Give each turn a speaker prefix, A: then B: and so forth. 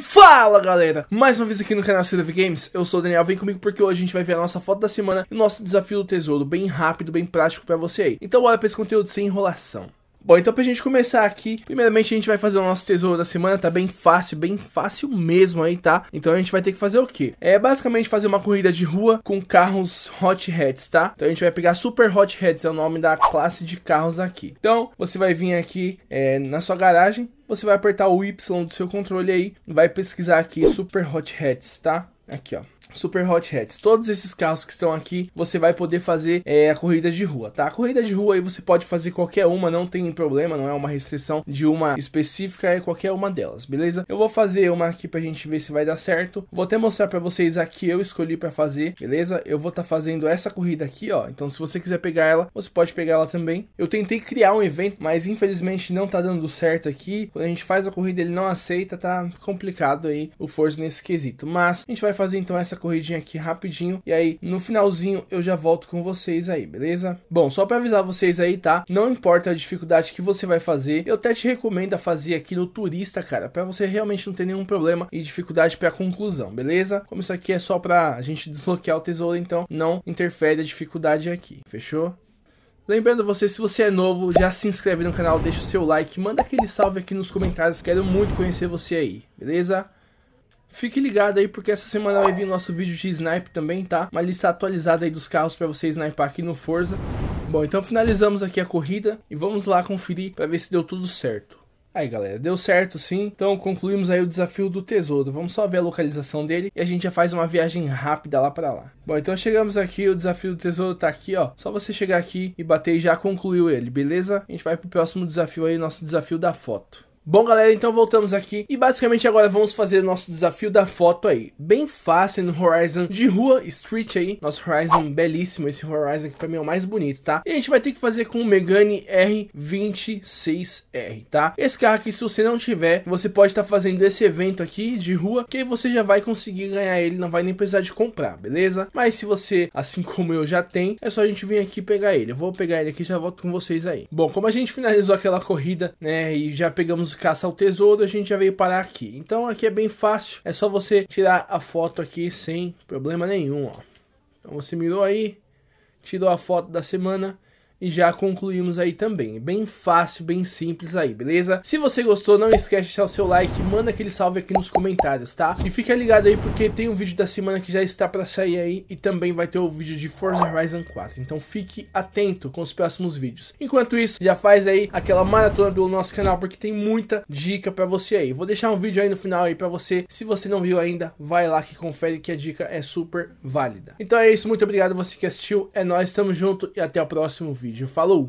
A: fala galera, mais uma vez aqui no canal CDV Games, eu sou o Daniel, vem comigo porque hoje a gente vai ver a nossa foto da semana e o nosso desafio do tesouro, bem rápido, bem prático pra você aí. Então bora pra esse conteúdo sem enrolação. Bom, então pra gente começar aqui, primeiramente a gente vai fazer o nosso tesouro da semana, tá bem fácil, bem fácil mesmo aí, tá? Então a gente vai ter que fazer o quê? É basicamente fazer uma corrida de rua com carros Hot Heads, tá? Então a gente vai pegar Super Hot Heads, é o nome da classe de carros aqui. Então, você vai vir aqui é, na sua garagem, você vai apertar o Y do seu controle aí, vai pesquisar aqui Super Hot Heads, tá? Aqui, ó. Super Hot Hats. Todos esses carros que estão aqui, você vai poder fazer é, a corrida de rua, tá? A corrida de rua aí você pode fazer qualquer uma, não tem problema, não é uma restrição de uma específica, é qualquer uma delas, beleza? Eu vou fazer uma aqui pra gente ver se vai dar certo. Vou até mostrar para vocês aqui eu escolhi para fazer, beleza? Eu vou estar tá fazendo essa corrida aqui, ó. Então se você quiser pegar ela, você pode pegar ela também. Eu tentei criar um evento, mas infelizmente não tá dando certo aqui. Quando a gente faz a corrida ele não aceita, tá complicado aí o Forza nesse quesito. Mas a gente vai fazer então essa corridinha aqui rapidinho e aí no finalzinho eu já volto com vocês aí, beleza? Bom, só para avisar vocês aí, tá? Não importa a dificuldade que você vai fazer, eu até te recomendo a fazer aqui no turista, cara, para você realmente não ter nenhum problema e dificuldade para conclusão, beleza? Como isso aqui é só para a gente desbloquear o tesouro, então não interfere a dificuldade aqui, fechou? Lembrando você, se você é novo, já se inscreve no canal, deixa o seu like, manda aquele salve aqui nos comentários, quero muito conhecer você aí, beleza? Fique ligado aí porque essa semana vai vir nosso vídeo de snipe também, tá? Uma lista atualizada aí dos carros para você snipar aqui no Forza. Bom, então finalizamos aqui a corrida e vamos lá conferir para ver se deu tudo certo. Aí galera, deu certo sim, então concluímos aí o desafio do tesouro, vamos só ver a localização dele e a gente já faz uma viagem rápida lá para lá. Bom, então chegamos aqui, o desafio do tesouro tá aqui ó, só você chegar aqui e bater e já concluiu ele, beleza? A gente vai pro próximo desafio aí, nosso desafio da foto. Bom, galera, então voltamos aqui e basicamente agora vamos fazer o nosso desafio da foto aí. Bem fácil no Horizon de rua, street aí. Nosso Horizon belíssimo, esse Horizon aqui pra mim é o mais bonito, tá? E a gente vai ter que fazer com o Megane R26R, tá? Esse carro aqui, se você não tiver, você pode estar tá fazendo esse evento aqui de rua, que aí você já vai conseguir ganhar ele, não vai nem precisar de comprar, beleza? Mas se você, assim como eu, já tem, é só a gente vir aqui pegar ele. Eu vou pegar ele aqui e já volto com vocês aí. Bom, como a gente finalizou aquela corrida, né, e já pegamos caça ao tesouro, a gente já veio parar aqui. Então aqui é bem fácil, é só você tirar a foto aqui sem problema nenhum, ó. Então você mirou aí, tirou a foto da semana, e já concluímos aí também. Bem fácil, bem simples aí, beleza? Se você gostou, não esquece de deixar o seu like, manda aquele salve aqui nos comentários, tá? E fica ligado aí porque tem um vídeo da semana que já está para sair aí e também vai ter o vídeo de Forza Horizon 4. Então fique atento com os próximos vídeos. Enquanto isso, já faz aí aquela maratona pelo nosso canal porque tem muita dica para você aí. Vou deixar um vídeo aí no final aí para você. Se você não viu ainda, vai lá que confere que a dica é super válida. Então é isso, muito obrigado você que assistiu. É nós, tamo junto e até o próximo vídeo vídeo. Falou!